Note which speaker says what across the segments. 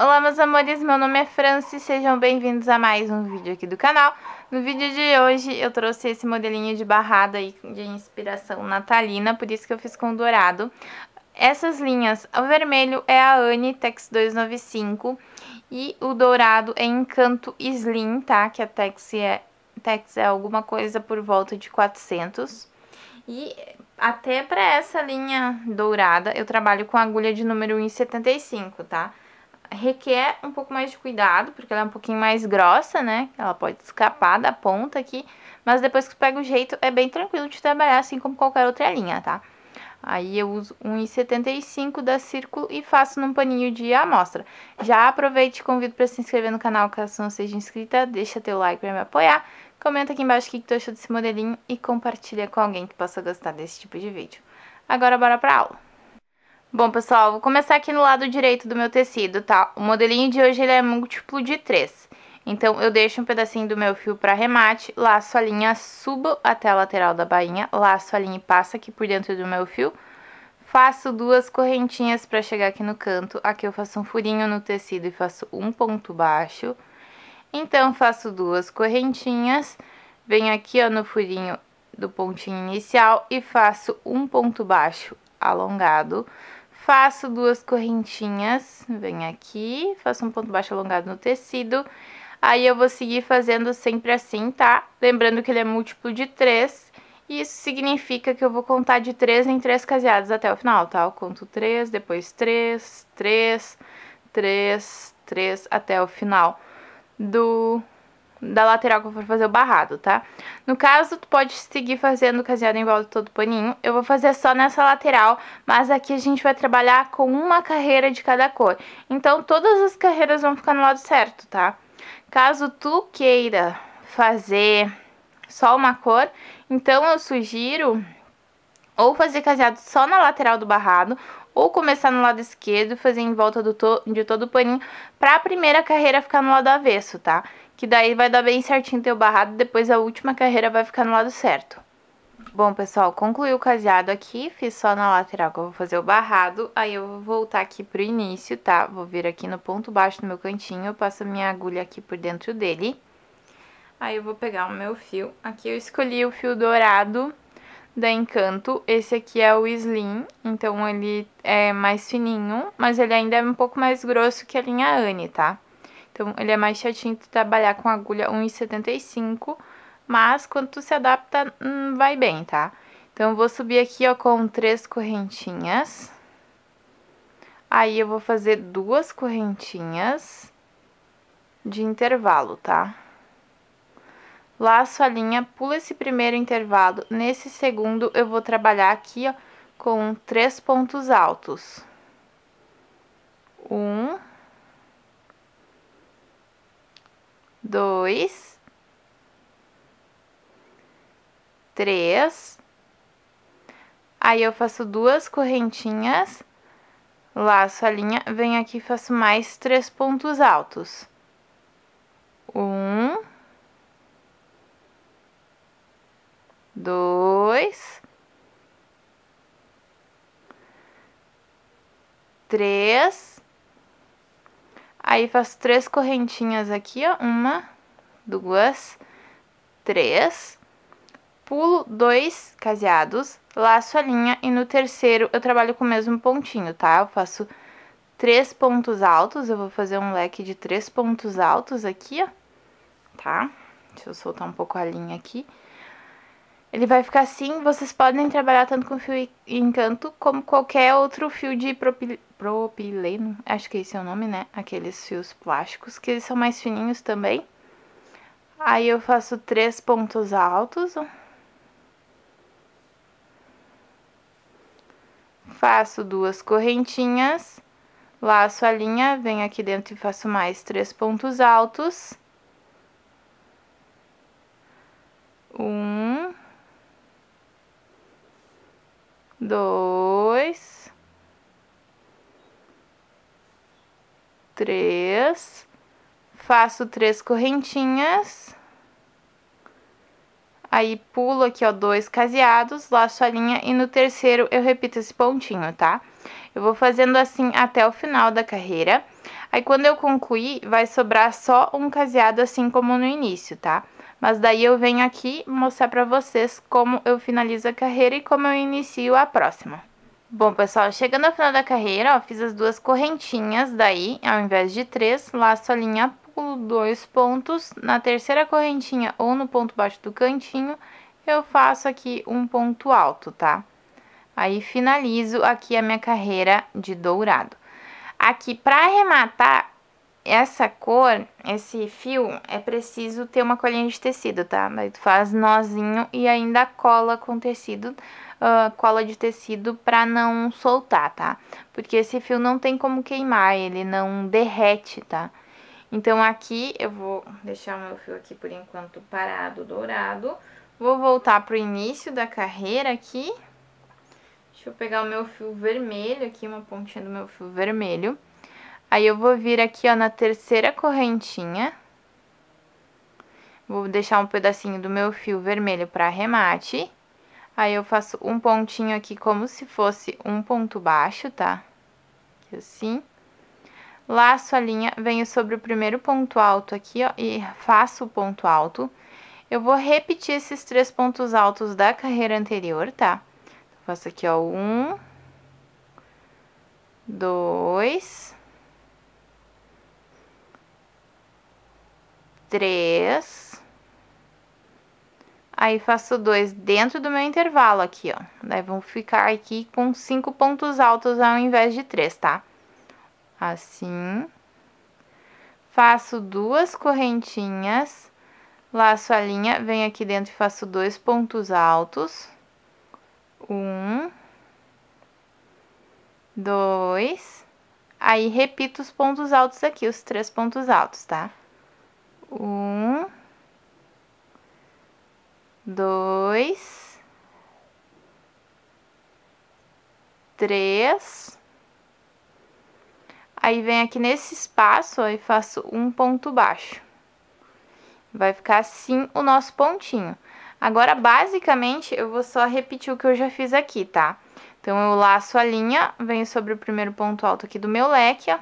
Speaker 1: Olá meus amores, meu nome é Franci, sejam bem-vindos a mais um vídeo aqui do canal. No vídeo de hoje eu trouxe esse modelinho de barrada aí de inspiração natalina, por isso que eu fiz com dourado. Essas linhas, o vermelho é a Anne Tex 295 e o dourado é Encanto Slim, tá? Que a Tex é, Tex é alguma coisa por volta de 400. E até pra essa linha dourada eu trabalho com agulha de número 1,75, tá? Tá? requer um pouco mais de cuidado, porque ela é um pouquinho mais grossa, né? Ela pode escapar da ponta aqui, mas depois que pega o jeito é bem tranquilo de trabalhar, assim como qualquer outra linha, tá? Aí eu uso 1,75 da Círculo e faço num paninho de amostra. Já aproveite e convido para se inscrever no canal caso não seja inscrita, deixa teu like para me apoiar, comenta aqui embaixo o que tu achou desse modelinho e compartilha com alguém que possa gostar desse tipo de vídeo. Agora bora pra aula! Bom, pessoal, vou começar aqui no lado direito do meu tecido, tá? O modelinho de hoje ele é múltiplo de 3. Então, eu deixo um pedacinho do meu fio para remate, laço a linha, subo até a lateral da bainha, laço a linha e passo aqui por dentro do meu fio. Faço duas correntinhas para chegar aqui no canto. Aqui eu faço um furinho no tecido e faço um ponto baixo. Então, faço duas correntinhas, venho aqui ó, no furinho do pontinho inicial e faço um ponto baixo alongado faço duas correntinhas, vem aqui, faço um ponto baixo alongado no tecido, aí eu vou seguir fazendo sempre assim, tá? Lembrando que ele é múltiplo de três, e isso significa que eu vou contar de três em três caseados até o final, tá? Eu conto três, depois três, três, três, três, até o final do da lateral que eu for fazer o barrado, tá? No caso, tu pode seguir fazendo caseado em volta de todo o paninho. Eu vou fazer só nessa lateral, mas aqui a gente vai trabalhar com uma carreira de cada cor. Então, todas as carreiras vão ficar no lado certo, tá? Caso tu queira fazer só uma cor, então eu sugiro ou fazer caseado só na lateral do barrado, ou começar no lado esquerdo e fazer em volta to de todo o paninho, pra primeira carreira ficar no lado avesso, tá? que daí vai dar bem certinho teu barrado, depois a última carreira vai ficar no lado certo. Bom, pessoal, concluí o caseado aqui, fiz só na lateral que eu vou fazer o barrado, aí eu vou voltar aqui pro início, tá? Vou vir aqui no ponto baixo do meu cantinho, eu passo a minha agulha aqui por dentro dele. Aí eu vou pegar o meu fio, aqui eu escolhi o fio dourado da Encanto, esse aqui é o Slim, então ele é mais fininho, mas ele ainda é um pouco mais grosso que a linha Anne, tá? Então, ele é mais chatinho de trabalhar com agulha 1,75, mas quando tu se adapta, hum, vai bem, tá? Então, eu vou subir aqui, ó, com três correntinhas. Aí, eu vou fazer duas correntinhas de intervalo, tá? Laço a linha, pulo esse primeiro intervalo. Nesse segundo, eu vou trabalhar aqui, ó, com três pontos altos. Um, dois, três. Aí eu faço duas correntinhas, laço a linha, venho aqui e faço mais três pontos altos. Um, dois, três Aí faço três correntinhas aqui, ó. Uma, duas, três. Pulo dois caseados, laço a linha e no terceiro eu trabalho com o mesmo pontinho, tá? Eu faço três pontos altos, eu vou fazer um leque de três pontos altos aqui, ó. Tá? Deixa eu soltar um pouco a linha aqui. Ele vai ficar assim, vocês podem trabalhar tanto com fio encanto como qualquer outro fio de propileno, acho que é esse é o nome, né? Aqueles fios plásticos, que eles são mais fininhos também. Aí eu faço três pontos altos. Faço duas correntinhas, laço a linha, venho aqui dentro e faço mais três pontos altos. Um, dois, três, faço três correntinhas, aí pulo aqui, ó, dois caseados, laço a linha e no terceiro eu repito esse pontinho, tá? Eu vou fazendo assim até o final da carreira. Aí, quando eu concluir, vai sobrar só um caseado, assim como no início, tá? Mas daí eu venho aqui mostrar pra vocês como eu finalizo a carreira e como eu inicio a próxima. Bom, pessoal, chegando ao final da carreira, ó, fiz as duas correntinhas, daí, ao invés de três, laço a linha, pulo dois pontos, na terceira correntinha ou no ponto baixo do cantinho, eu faço aqui um ponto alto, tá? Aí, finalizo aqui a minha carreira de dourado. Aqui, para arrematar essa cor, esse fio, é preciso ter uma colinha de tecido, tá? Daí, tu faz nozinho e ainda cola com tecido, uh, cola de tecido para não soltar, tá? Porque esse fio não tem como queimar, ele não derrete, tá? Então aqui eu vou deixar o meu fio aqui por enquanto parado, dourado. Vou voltar pro início da carreira aqui. Deixa eu pegar o meu fio vermelho aqui, uma pontinha do meu fio vermelho. Aí eu vou vir aqui, ó, na terceira correntinha. Vou deixar um pedacinho do meu fio vermelho para remate. Aí eu faço um pontinho aqui como se fosse um ponto baixo, tá? assim. Laço a linha, venho sobre o primeiro ponto alto aqui, ó, e faço o ponto alto. Eu vou repetir esses três pontos altos da carreira anterior, tá? faço aqui, ó, um, dois, três, Aí faço dois dentro do meu intervalo aqui, ó. Daí vão ficar aqui com cinco pontos altos ao invés de três, tá? Assim. Faço duas correntinhas, laço a linha, venho aqui dentro e faço dois pontos altos. Um. Dois. Aí repito os pontos altos aqui, os três pontos altos, tá? Um dois, três. Aí vem aqui nesse espaço e faço um ponto baixo. Vai ficar assim o nosso pontinho. Agora, basicamente, eu vou só repetir o que eu já fiz aqui, tá? Então, eu laço a linha, venho sobre o primeiro ponto alto aqui do meu leque, ó.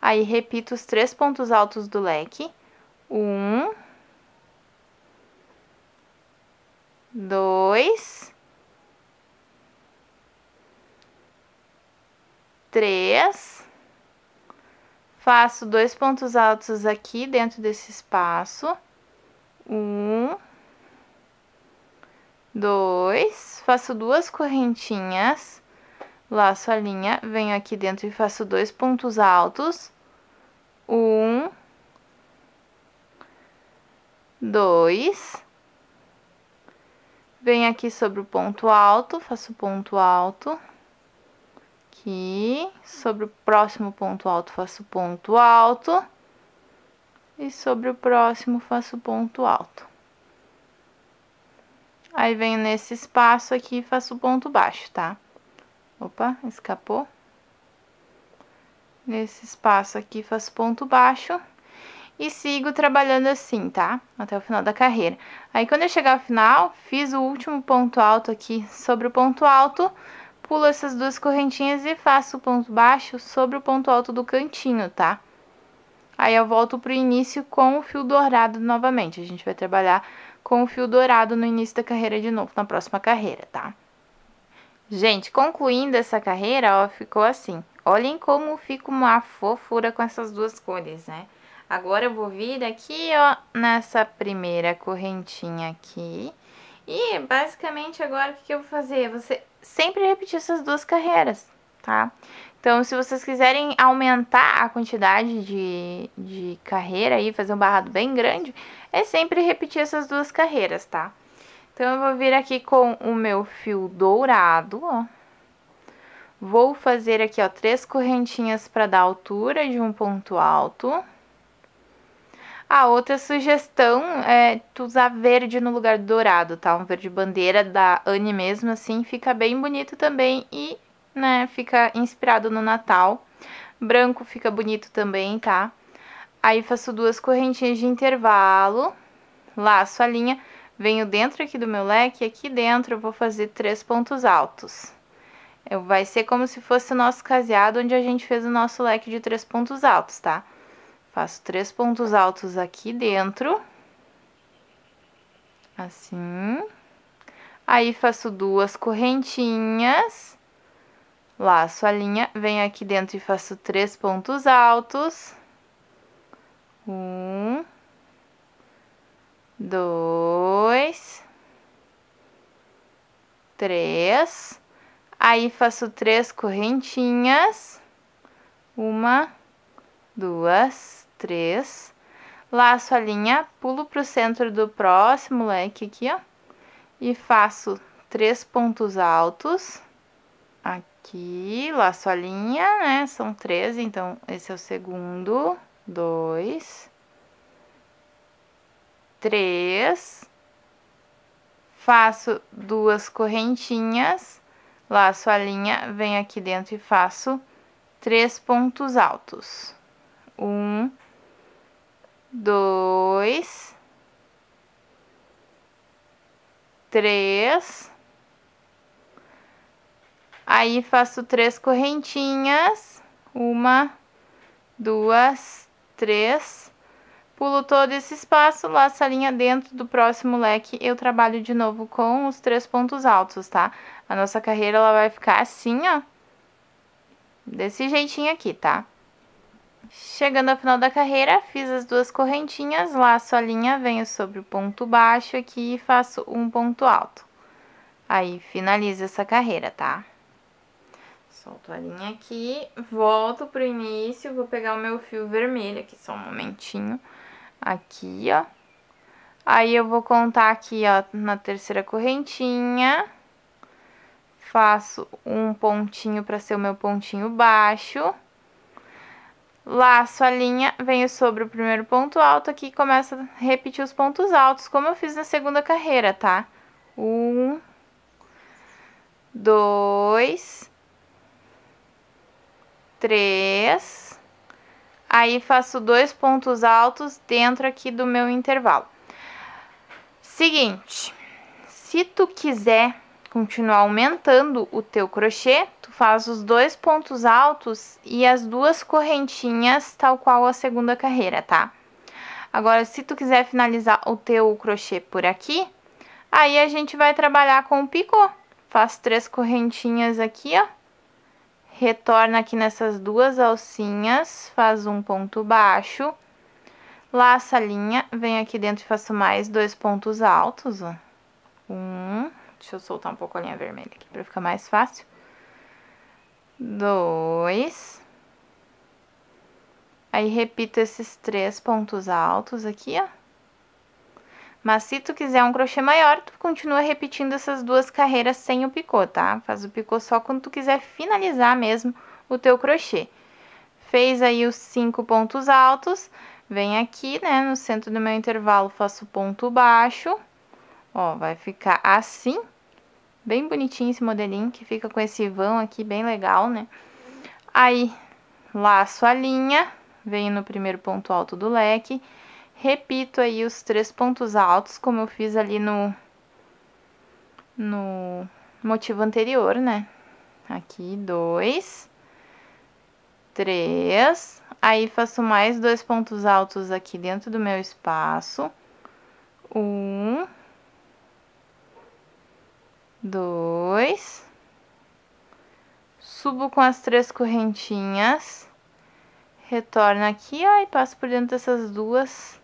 Speaker 1: Aí, repito os três pontos altos do leque. Um, dois, três. Faço dois pontos altos aqui dentro desse espaço. Um, dois. Faço duas correntinhas, laço a linha, venho aqui dentro e faço dois pontos altos. Um, dois Venho aqui sobre o ponto alto, faço ponto alto. Aqui, sobre o próximo ponto alto, faço ponto alto. E sobre o próximo, faço ponto alto. Aí, venho nesse espaço aqui e faço ponto baixo, tá? Opa, escapou. Nesse espaço aqui, faço ponto baixo e sigo trabalhando assim, tá? Até o final da carreira. Aí quando eu chegar ao final, fiz o último ponto alto aqui sobre o ponto alto, pulo essas duas correntinhas e faço o ponto baixo sobre o ponto alto do cantinho, tá? Aí eu volto pro início com o fio dourado novamente. A gente vai trabalhar com o fio dourado no início da carreira de novo, na próxima carreira, tá? Gente, concluindo essa carreira, ó, ficou assim. Olhem como fica uma fofura com essas duas cores, né? Agora eu vou vir aqui, ó, nessa primeira correntinha aqui. E basicamente agora o que, eu vou fazer? Você sempre repetir essas duas carreiras, tá? Então, se vocês quiserem aumentar a quantidade de, de carreira aí, fazer um barrado bem grande, é sempre repetir essas duas carreiras, tá? Então, eu vou vir aqui com o meu fio dourado, ó. Vou fazer aqui, ó, três correntinhas para dar altura de um ponto alto. A ah, outra sugestão é tu usar verde no lugar do dourado, tá? Um verde bandeira da Anne mesmo, assim, fica bem bonito também e, né, fica inspirado no Natal. Branco fica bonito também, tá? Aí faço duas correntinhas de intervalo, laço a linha, venho dentro aqui do meu leque e aqui dentro eu vou fazer três pontos altos. Vai ser como se fosse o nosso caseado onde a gente fez o nosso leque de três pontos altos, tá? Faço três pontos altos aqui dentro. Assim. Aí, faço duas correntinhas. Laço a linha, venho aqui dentro e faço três pontos altos. Um. Dois. Três. Aí, faço três correntinhas. Uma, duas, três, laço a linha, pulo pro centro do próximo leque aqui, ó, e faço três pontos altos, aqui, laço a linha, né, são três, então, esse é o segundo, dois, três, faço duas correntinhas, laço a linha, venho aqui dentro e faço três pontos altos. Um, dois, três. Aí faço três correntinhas, uma, duas, três. Pulo todo esse espaço, laço a linha dentro do próximo leque, eu trabalho de novo com os três pontos altos, tá? A nossa carreira, ela vai ficar assim, ó, desse jeitinho aqui, tá? Chegando ao final da carreira, fiz as duas correntinhas, laço a linha, venho sobre o ponto baixo aqui e faço um ponto alto. Aí, finalizo essa carreira, tá? Solto a linha aqui, volto pro início, vou pegar o meu fio vermelho aqui, só um momentinho. Aqui, ó. Aí, eu vou contar aqui, ó, na terceira correntinha. Faço um pontinho pra ser o meu pontinho baixo Laço a linha, venho sobre o primeiro ponto alto aqui e começo a repetir os pontos altos, como eu fiz na segunda carreira, tá? Um, dois, três. Aí, faço dois pontos altos dentro aqui do meu intervalo. Seguinte, se tu quiser continuar aumentando o teu crochê, faz os dois pontos altos e as duas correntinhas, tal qual a segunda carreira, tá? Agora, se tu quiser finalizar o teu crochê por aqui, aí a gente vai trabalhar com o picô. Faz três correntinhas aqui, ó. Retorna aqui nessas duas alcinhas, faz um ponto baixo, laça a linha, vem aqui dentro e faço mais dois pontos altos, ó. Um, deixa eu soltar um pouco a linha vermelha aqui pra ficar mais fácil dois. Aí, repito esses três pontos altos aqui, ó. Mas se tu quiser um crochê maior, tu continua repetindo essas duas carreiras sem o picô, tá? Faz o picô só quando tu quiser finalizar mesmo o teu crochê. Fez aí os cinco pontos altos, vem aqui, né, no centro do meu intervalo, faço ponto baixo. Ó, vai ficar assim. Bem bonitinho esse modelinho, que fica com esse vão aqui, bem legal, né? Aí, laço a linha, venho no primeiro ponto alto do leque, repito aí os três pontos altos, como eu fiz ali no, no motivo anterior, né? Aqui, dois, três, aí faço mais dois pontos altos aqui dentro do meu espaço, um, dois, subo com as três correntinhas, retorno aqui, ó, e passo por dentro dessas duas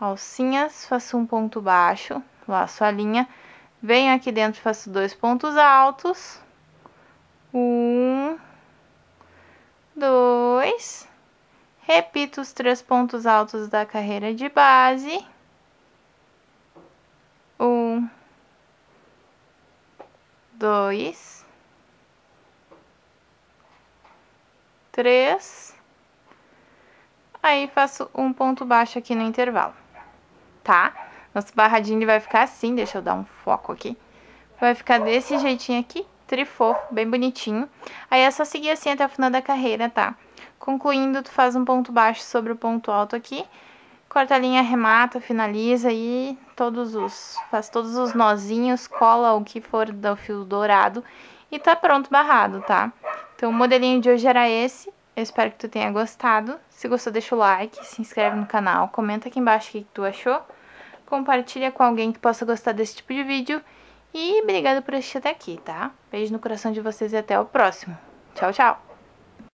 Speaker 1: alcinhas, faço um ponto baixo, laço a linha, venho aqui dentro, faço dois pontos altos, um, dois, repito os três pontos altos da carreira de base. dois, três. Aí faço um ponto baixo aqui no intervalo, tá? Nosso barradinho vai ficar assim, deixa eu dar um foco aqui. Vai ficar desse jeitinho aqui, trifofo, bem bonitinho. Aí é só seguir assim até o final da carreira, tá? Concluindo, tu faz um ponto baixo sobre o ponto alto aqui corta a linha, remata, finaliza e todos os faz todos os nozinhos, cola o que for do fio dourado e tá pronto barrado, tá? Então o modelinho de hoje era esse. Eu espero que tu tenha gostado. Se gostou, deixa o like, se inscreve no canal, comenta aqui embaixo o que tu achou, compartilha com alguém que possa gostar desse tipo de vídeo e obrigado por assistir até aqui, tá? Beijo no coração de vocês e até o próximo. Tchau, tchau!